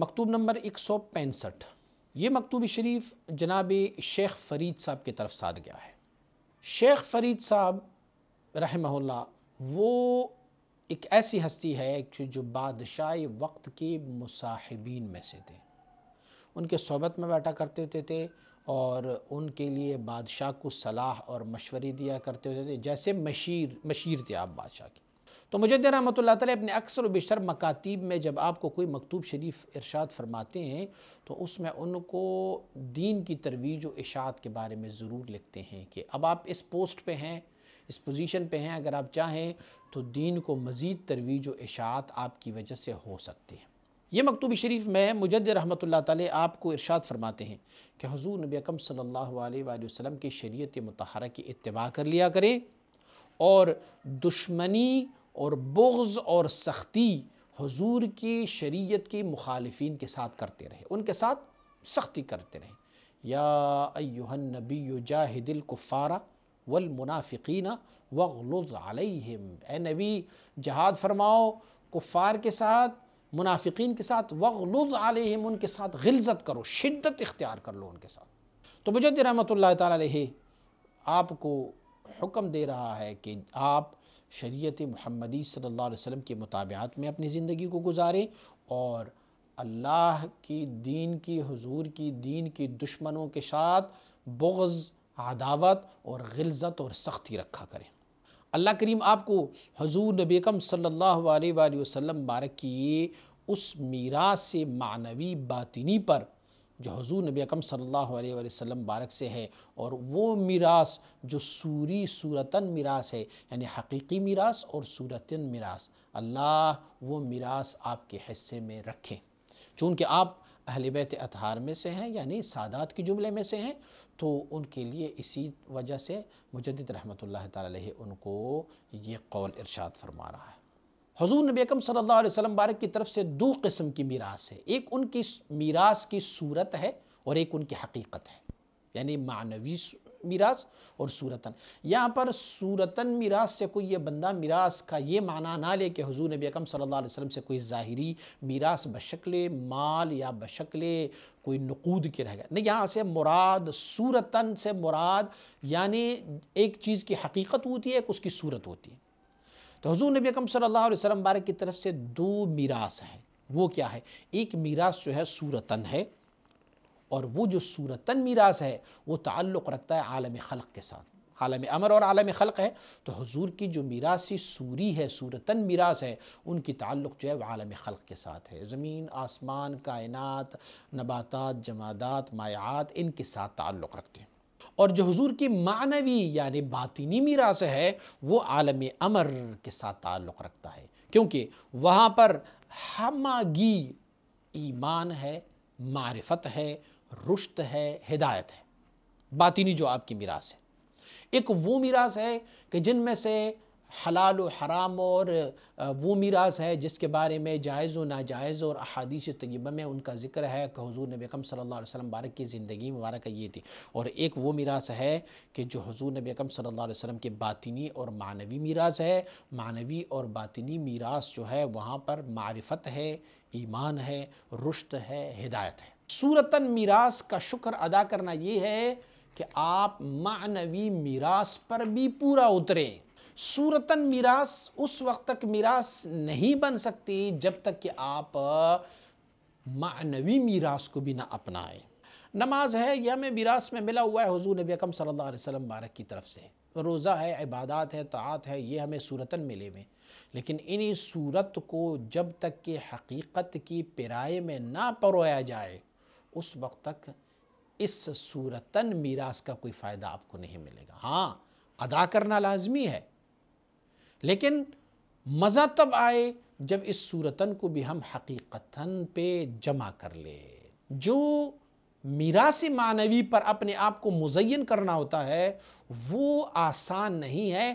मकतूब number एक सौ पैंसठ ये मकतूब शरीफ जनाब शेख फरीद साहब की तरफ साध गया है शेख फरीद साहब रहमहुल्ला वो एक ऐसी हस्ती है कि जो बादशाह वक्त के मुसाहबीन में से थे उनके सोबत में बैठा करते होते थे और उनके लिए बादशाह को सलाह और मशवरे दिया करते होते थे जैसे मशीर मशीर थे आप बादशाह के तो मुजद रहमत अपने अक्सर बेशर मकातीब में जब आपको कोई मकतूब शरीफ इरशाद फरमाते हैं तो उसमें उनको दीन की तरवीज व इशात के बारे में ज़रूर लिखते हैं कि अब आप इस पोस्ट पर हैं इस पोजीशन पे हैं अगर आप चाहें तो दीन को मज़ीद तरवीज व इशात आपकी वजह से हो सकती है ये मकतूब शरीफ में मुजद रहमत ला आपको इरशाद फरमाते हैं कि हजूर नबी अकम सल्ला वसम की शरीत मतहरा की इतवा कर लिया करें और दुश्मनी और बुग्ज़ और सख्ती हजूर की शरीयत की मुखालफी के साथ करते रहे उनके साथ सख्ती करते रहे या नबी जाहिदिल कुफ़ारा वल मुनाफिकीना वगलम ए नबी जहाद फरमाओ कुफ़ार के साथ मुनाफिकीन के साथ वगलुज आलम उनके साथ गिलजत करो शिद्दत इख्तियार कर लो उनके साथ तो मुजद रहमत ला आपको हुक्म दे रहा है कि आप शरीयत महमदी सल्लल्लाहु अलैहि वसल्लम के मुताबियात में अपनी ज़िंदगी को गुजारें और अल्लाह की दीन की हुजूर की दीन की दुश्मनों के साथ बुग़ अदावत और गिलजत और सख्ती रखा करें अल्लाह करीम आपको हजूर नबीकम सल्लल्लाहु अलैहि वसल्लम बारक की उस मीरा से मानवी बातिनी पर जो हजूर नबी अकम सल्हसम बारक से है और वो मीरास जो सूरी सूरतन मीरास है यानी हकीकी मीरास और सूरतन मीरास अल्लाह वो मीरास आपके हिस्से में रखें चूँकि आप अहल बैत अतहार में से हैं यानी सादात के जुमले में से हैं तो उनके लिए इसी वजह से मुजद रहमत ला उनको ये कौल इरशाद फरमा रहा है हजूर नबी अकम सल्लल्लाहु अलैहि बारक की तरफ से दो किस्म की मीरास है एक उनकी मीरास की सूरत है और एक उनकी हकीकत है यानी मानवी मीरास और सूरतन यहाँ पर सूरतन मीरास से कोई ये बंदा मीरास का ये माना ना ले कि हजूर नबी अकम सल्लल्लाहु वसम से कोई ज़ाहरी मीरास बशक्ल माल या बशक्ल कोई नकूद के रह गया नहीं यहाँ से मुराद सूरतन से मुराद यानी एक चीज़ की हकीकत होती है एक उसकी सूरत होती है तो हजू नबी अकम सल्ला वसलम वसल्लम बारक की तरफ से दो मीरास हैं वो क्या है एक मीरास जो है सूरतन है और वो जो सूरतन मीरास है वो ताल्लुक़ रखता है आलम खलक़ के साथ आलम अमर और आलम खलक़ है तो हजूर की जो मीरासी सूरी है सूरतन मीरास है उनकी ताल्लुक़ जो है वह आलम खलक़ के साथ है ज़मीन आसमान कायनत नबाता जमादात मायात इनके साथ ताल्लुक़ रखते हैं और जो हजूर की मानवी यानि बातिनी मीरास है वो आलम अमर के साथ ताल्लुक़ रखता है क्योंकि वहाँ पर हमागी ईमान है मारफत है रुश्त है हिदायत है बातिनी जो आपकी मीरास है एक वो मीरास है कि जिनमें से हलाल हराम और वो मीरास है जिसके बारे में जायज़ व नाजायज़ और अहादीस तयबा में उनका जिक्र है कि हजूर नबी कम सल्ला वसम बारक की ज़िंदगी मुबारक ये थी और एक वो मीरास है कि जो हजूर नबी कम सल्ला वसम के बातनी और मानवी मीरास है मानवी और बातनी मीरास जो है वहाँ पर मारफत है ईमान है रुश्त है हिदायत है सूरता मीरास का शुक्र अदा करना ये है कि आप मानवी मीरास पर भी पूरा उतरें सूरतन मीरास उस वक्त तक मीरास नहीं बन सकती जब तक कि आप मानवी मीरास को भी ना अपनाएं नमाज है यह हमें मिरास में मिला हुआ है हजू नबी अकम सल्लल्लाहु अलैहि वसल्लम बारक की तरफ से रोज़ा है इबादत है तात है ये हमें सूरतन मिले हुए लेकिन इन्हीं सूरत को जब तक के हकीकत की पिराए में ना परोया जाए उस वक्त तक इस सूरतन मीरास का कोई फ़ायदा आपको नहीं मिलेगा हाँ अदा करना लाजमी है लेकिन मज़ा तब आए जब इस सूरतन को भी हम हकीकतन पे जमा कर ले जो मीरास मानवी पर अपने आप को मुजयन करना होता है वो आसान नहीं है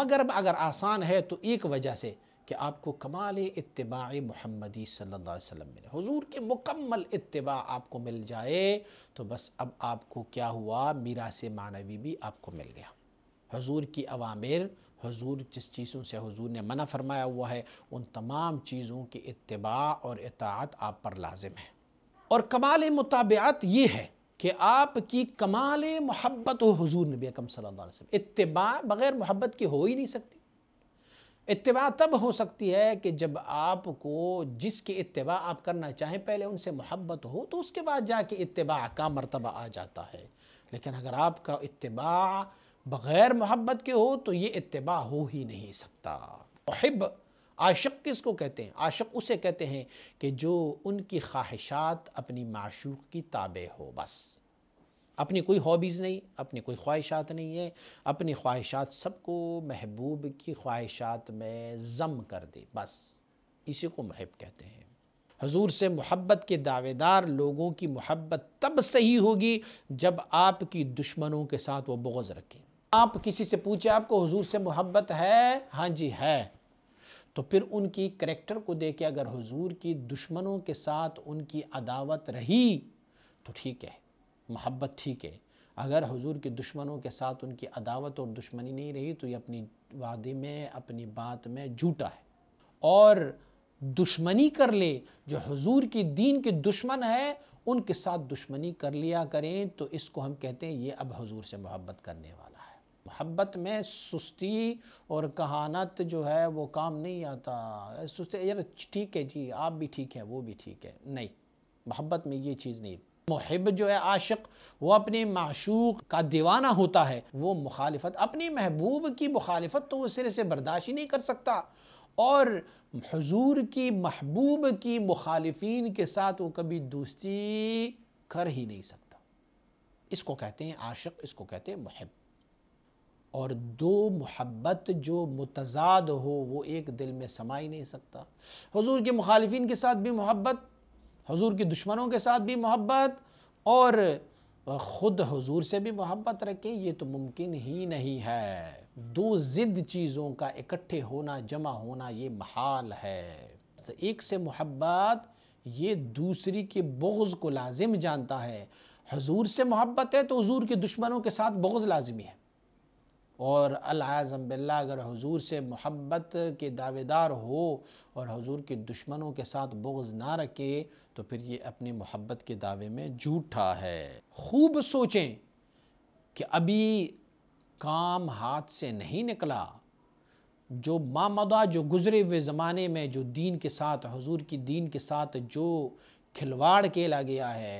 मगर अगर आसान है तो एक वजह से कि आपको कमाल इतबा मोहम्मदी सल्ला वसम मिले हुजूर के मुकम्मल इतबा आपको मिल जाए तो बस अब आपको क्या हुआ मीरास मानवी भी आपको मिल गया हुजूर की अवामिर हजूर जिस चीज़ों से हजूर ने मना फरमाया हुआ है उन तमाम चीज़ों की इतबा और इतात आप पर लाजिम है और कमाल मुताबियात ये है कि आपकी कमाल मोहब्बत हो हजूर नबी अकम सल्लम इतबा बग़ैर मोहब्बत की हो ही नहीं सकती इतबा तब हो सकती है कि जब आपको जिसकी इतबा आप करना चाहें पहले उनसे मोहब्बत हो तो उसके बाद जाके इतबा का मरतबा आ जाता है लेकिन अगर आपका इतबा बग़ैर मोहब्बत के हो तो ये इतबा हो ही नहीं सकता महब आशिक किसको कहते हैं आशिक उसे कहते हैं कि जो उनकी ख्वाहिशात अपनी माशूक की ताबे हो बस अपनी कोई हॉबीज़ नहीं अपनी कोई ख्वाहिशात नहीं है अपनी ख्वाहिशात सबको महबूब की ख्वाहिशात में जम कर दे बस इसी को महब कहते हैं हजूर से मोहब्बत के दावेदार लोगों की मोहब्बत तब सही होगी जब आपकी दुश्मनों के साथ वो बोझ रखें आप किसी से पूछे आपको हुजूर से मोहब्बत है हाँ जी है तो फिर उनकी करेक्टर को देख के अगर हुजूर की दुश्मनों के साथ उनकी अदावत रही तो ठीक है मोहब्बत ठीक है अगर हुजूर के दुश्मनों के साथ उनकी अदावत और दुश्मनी नहीं रही तो ये अपनी वादे में अपनी बात में झूठा है और दुश्मनी कर ले जो हुजूर की दीन के दुश्मन है उनके साथ दुश्मनी कर लिया करें तो इसको हम कहते हैं ये अब हुजूर से मोहब्बत करने वाला मोहब्बत में सुस्ती और कहानत जो है वो काम नहीं आता सुस्ती यार ठीक है जी आप भी ठीक हैं वो भी ठीक है नहीं मोहब्बत में ये चीज़ नहीं महब जो है आशिक वो अपने माशूक का दीवाना होता है वो मुखालफत अपने महबूब की मुखालफत तो वो सिरे से बर्दाश्त ही नहीं कर सकता और हजूर की महबूब की मुखालफन के साथ वो कभी दोस्ती कर ही नहीं सकता इसको कहते हैं आशिक इसको कहते हैं महब और दो मोहब्बत जो मुतजाद हो वो एक दिल में समा ही नहीं सकता हजूर के मुखालफन के साथ भी मोहब्बत हजूर के दुश्मनों के साथ भी मोहब्बत और ख़ुद हजूर से भी मोहब्बत रखें ये तो मुमकिन ही नहीं है दो ज़िद चीज़ों का इकट्ठे होना जमा होना ये महाल है तो एक से मोहब्बत ये दूसरी के बग़ज़ को लाजिम जानता है हजूर से मोहब्बत है तो हजूर के दुश्मनों के साथ बग़ज़ लाजमी है और अलाज़म बिल्ला अगर हजूर से मोहब्बत के दावेदार हो और हजूर के दुश्मनों के साथ बोझ ना रखे तो फिर ये अपनी मोहब्बत के दावे में झूठा है खूब सोचें कि अभी काम हाथ से नहीं निकला जो मामदा जो गुज़रे हुए ज़माने में जो दीन के साथ हजूर की दीन के साथ जो खिलवाड़ केला गया है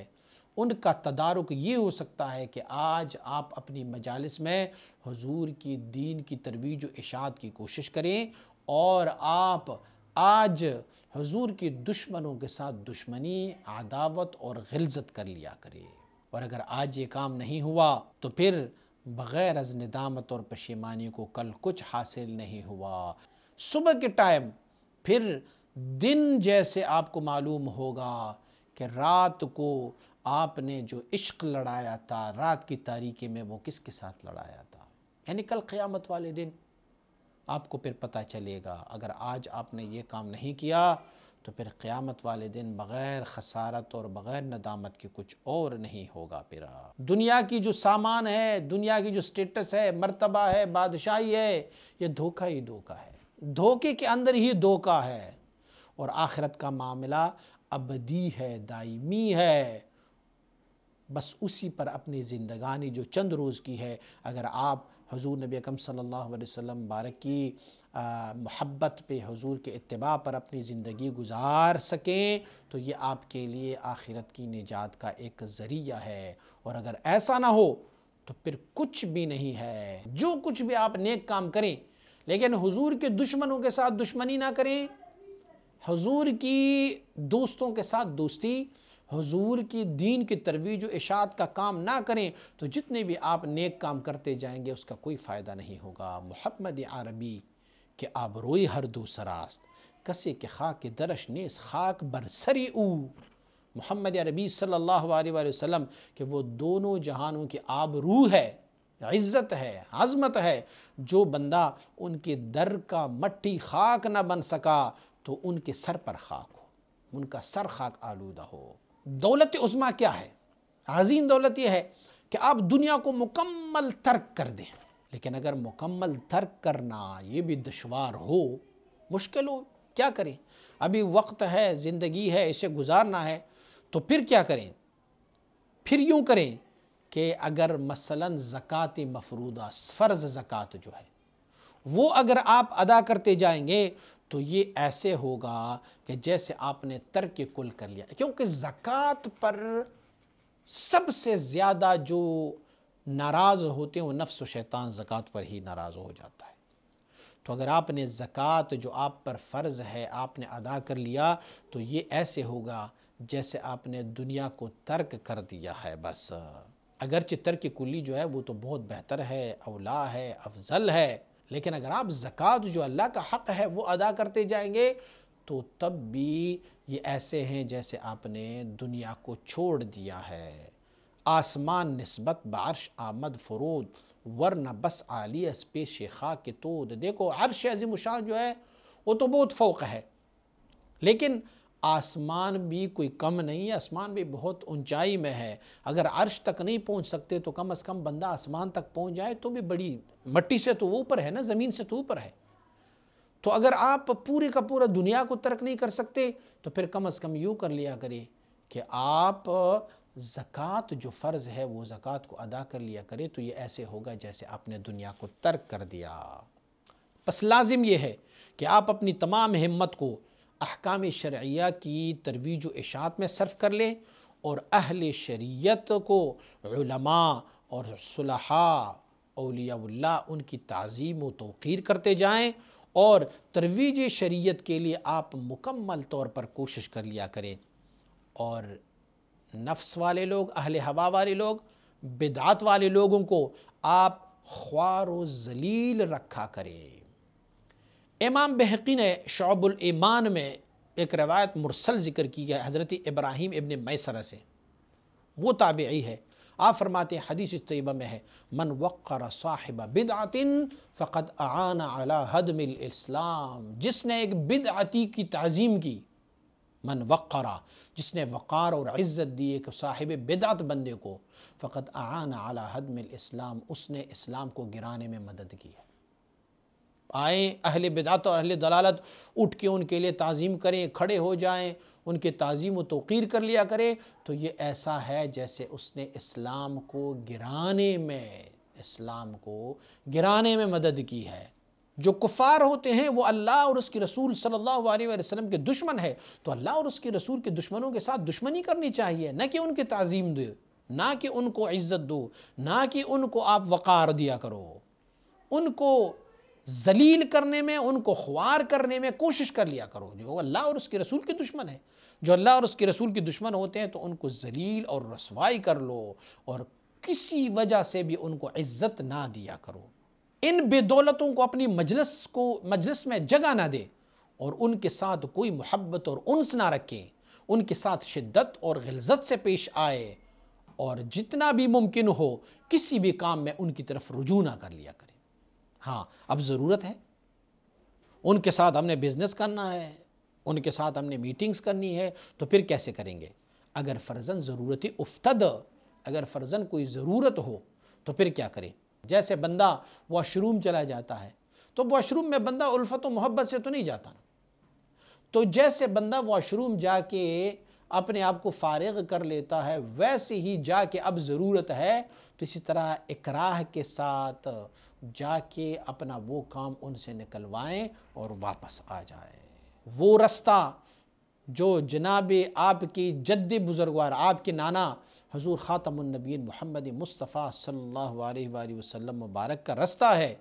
उनका तदारक ये हो सकता है कि आज आप अपनी मजालस में हजूर की दीन की तरवीज इशात की कोशिश करें और आप आज हजूर के दुश्मनों के साथ दुश्मनी आदावत और गिलजत कर लिया करें और अगर आज ये काम नहीं हुआ तो फिर बग़ैर अज निदामत और पशेमानी को कल कुछ हासिल नहीं हुआ सुबह के टाइम फिर दिन जैसे आपको मालूम होगा कि रात को आपने जो इश्क लड़ाया था रात की तारीखी में वो किसके साथ लड़ाया था यानी कल क़यामत वाले दिन आपको फिर पता चलेगा अगर आज आपने ये काम नहीं किया तो फिर क़यामत वाले दिन बग़ैर खसारत और बग़ैर नदामत के कुछ और नहीं होगा फिर दुनिया की जो सामान है दुनिया की जो स्टेटस है मर्तबा है बादशाही है ये धोखा ही धोखा है धोखे के अंदर ही धोखा है और आखिरत का मामला अबदी है दायमी है बस उसी पर अपनी ज़िंदगानी जो चंद रोज़ की है अगर आप हजूर नबी अकम सल्लल्लाहु अलैहि बारक की मोहब्बत पे हजूर के इतबा पर अपनी ज़िंदगी गुजार सकें तो ये आपके लिए आखिरत की निजात का एक ज़रिया है और अगर ऐसा ना हो तो फिर कुछ भी नहीं है जो कुछ भी आप नेक काम करें लेकिन हजूर के दुश्मनों के साथ दुश्मनी ना करें हजूर की दोस्तों के साथ दोस्ती हुजूर की दीन की तरवीज इशात का काम ना करें तो जितने भी आप नेक काम करते जाएंगे उसका कोई फ़ायदा नहीं होगा मोहम्मद आरबी के आबरोई हर दूसरास्त कसे के खाक दरश इस खाक बरसरी ऊ मोहम्मद अरबी सल्लल्लाहु अलैहि वसल्लम कि वो दोनों जहानों की आबरू है इज़्ज़त है आज़मत है जो बंदा उनके दर का मट्टी खाक ना बन सका तो उनके सर पर खाक हो उनका सर खाक आलूदा हो दौलत उस्मा क्या है हजीन दौलत यह है कि आप दुनिया को मुकम्मल तर्क कर दें लेकिन अगर मुकम्मल तर्क करना ये भी दुशवार हो मुश्किल हो क्या करें अभी वक्त है ज़िंदगी है इसे गुजारना है तो फिर क्या करें फिर यूँ करें कि अगर मसलन जक़ात मफरूदा फ़र्ज़ ज़क़़त जो है वो अगर आप अदा करते जाएंगे तो ये ऐसे होगा कि जैसे आपने तर्क कुल कर लिया क्योंकि ज़क़़त पर सबसे ज़्यादा जो नाराज़ होते हैं वो नफ्स शैतान ज़क़़त पर ही नाराज़ हो जाता है तो अगर आपने ज़क़़त जो आप पर फ़र्ज़ है आपने अदा कर लिया तो ये ऐसे होगा जैसे आपने दुनिया को तर्क कर दिया है बस अगरचे तर्क कुली जो है वो तो बहुत बेहतर है अवला है अफजल है लेकिन अगर आप ज़क़़त जो अल्लाह का हक़ है वो अदा करते जाएंगे तो तब भी ये ऐसे हैं जैसे आपने दुनिया को छोड़ दिया है आसमान नस्बत बारश आमद फरूद वरना बस आलिया पेश खा के तोद देखो अरश अजीम शाह जो है वो तो बहुत फ़ोक है लेकिन आसमान भी कोई कम नहीं है आसमान भी बहुत ऊंचाई में है अगर अर्श तक नहीं पहुंच सकते तो कम अज़ कम बंदा आसमान तक पहुंच जाए तो भी बड़ी मट्टी से तो ऊपर है ना ज़मीन से तो ऊपर है तो अगर आप पूरे का पूरा दुनिया को तर्क नहीं कर सकते तो फिर कम अज़ कम यूँ कर लिया करें कि आप ज़क़़त जो फ़र्ज़ है वो ज़क़़त को अदा कर लिया करें तो ये ऐसे होगा जैसे आपने दुनिया को तर्क कर दिया बस लाजिम यह है कि आप अपनी तमाम हिम्मत को अहकाम शरिया की तरवीज इशात में सर्फ कर लें और अहल शरीत को और सुलहा अलियाल्ला उनकी तज़ीम व तोक़ीर करते जाएँ और तरवीज शरीत के लिए आप मुकम्मल तौर पर कोशिश कर लिया करें और नफ्स वाले लोग अहल हवा वाले लोग बिदात वाले लोगों को आप ख्वार जलील रखा करें इमाम बहकी ने शबुलईमान में एक रवायत मुरसल ज़िक्र की है हज़रत इब्राहिम इबन मैसरा से वो ताबी है आ फरमाते हदीस तयबा में है मन वक़र साहिब बिदआतिन फ़कत आन अला हदमिल इस्लाम जिसने एक बिदआती की तज़ीम की मन वक़रा जिसने वक़ार और इज़्ज़त दी एक साहिब बिदात बंदे को फ़कत आन अला हदमिल इस्लाम उसने इस्लाम को गिराने में मदद की है आए अहले बिदात और अहले दलालत उठ के उनके लिए तज़ीम करें खड़े हो जाएं उनके ताज़ीम व तोक़ीर कर लिया करें तो ये ऐसा है जैसे उसने इस्लाम को गिराने में इस्लाम को गिराने में मदद की है जो कुफ़ार होते हैं वो अल्लाह और उसके रसूल सल्लल्लाहु अलैहि वसल्लम के दुश्मन है तो अल्लाह और उसके रसूल के दुश्मनों के साथ दुश्मनी करनी चाहिए न कि उनके तज़ीम दे ना कि उनको इज़्ज़त दो ना कि उनको आप वक़ार दिया करो उनको जलील करने में उनको ख्वार करने में कोशिश कर लिया करो जो अल्लाह और उसके रसूल के दुश्मन है जो अल्लाह और उसके रसूल के दुश्मन होते हैं तो उनको जलील और रसवाई कर लो और किसी वजह से भी उनको इज्जत ना दिया करो इन बेदौलतों को अपनी मजलस को मजलस में जगह ना दे और उनके साथ कोई मोहब्बत और उनस ना रखें उनके साथ शिद्दत और गिलजत से पेश आए और जितना भी मुमकिन हो किसी भी काम में उनकी तरफ रुजू ना कर लिया करें हाँ अब ज़रूरत है उनके साथ हमने बिज़नेस करना है उनके साथ हमने मीटिंग्स करनी है तो फिर कैसे करेंगे अगर फ़र्जन ज़रूरत उफ्तद अगर फ़र्जन कोई ज़रूरत हो तो फिर क्या करें जैसे बंदा वॉशरूम चला जाता है तो वॉशरूम में बंदा उल्फत मोहब्बत से तो नहीं जाता तो जैसे बंदा वॉशरूम जाके अपने आप को फारग कर लेता है वैसे ही जा के अब ज़रूरत है तो इसी तरह इकराह के साथ जाके अपना वो काम उनसे निकलवाएं और वापस आ जाए वो रास्ता जो जनाब आपकी जद्द बुज़ुर्गवार आपके नाना हजूर ख़ातमनबीन मोहम्मद मुस्तफ़ा सल्ला वसम मुबारक का रास्ता है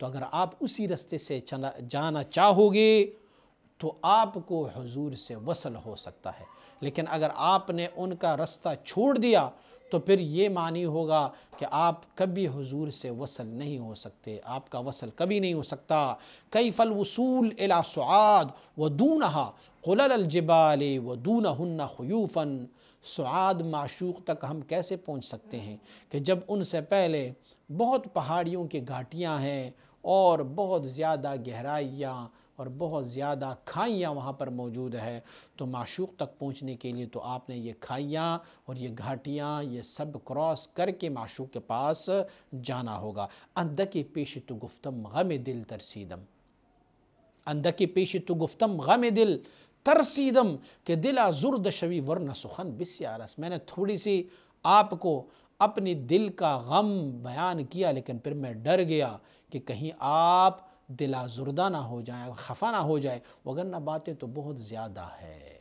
तो अगर आप उसी रास्ते से चला जाना चाहोगे तो आपको हजूर से वसल हो सकता है लेकिन अगर आपने उनका रास्ता छोड़ दिया तो फिर ये मानी होगा कि आप कभी हुजूर से वसल नहीं हो सकते आपका वसल कभी नहीं हो सकता कई फल वसूल अला सुद व दूनहा कुललजबाल व दून हन्ना खयूफ़न सुद माशूक तक हम कैसे पहुंच सकते हैं कि जब उनसे पहले बहुत पहाड़ियों की घाटियां हैं और बहुत ज़्यादा गहराइयाँ और बहुत ज़्यादा खाइयाँ वहाँ पर मौजूद है तो माशूक तक पहुँचने के लिए तो आपने ये खाइयाँ और ये घाटियाँ ये सब क्रॉस करके माशूक के पास जाना होगा अंध के पेश तो गुफ्तम गम दिल तरसीदम अंध के पेश तो गुफ्तम गम दिल तरसीदम के दिल आजुर्द शवी वरना सुखन बिस्यारस मैंने थोड़ी सी आपको अपनी दिल का गम बयान किया लेकिन फिर मैं डर गया कि कहीं आप दिलाजुर्दा ना हो जाए खफा ना हो जाए वगरना बातें तो बहुत ज़्यादा है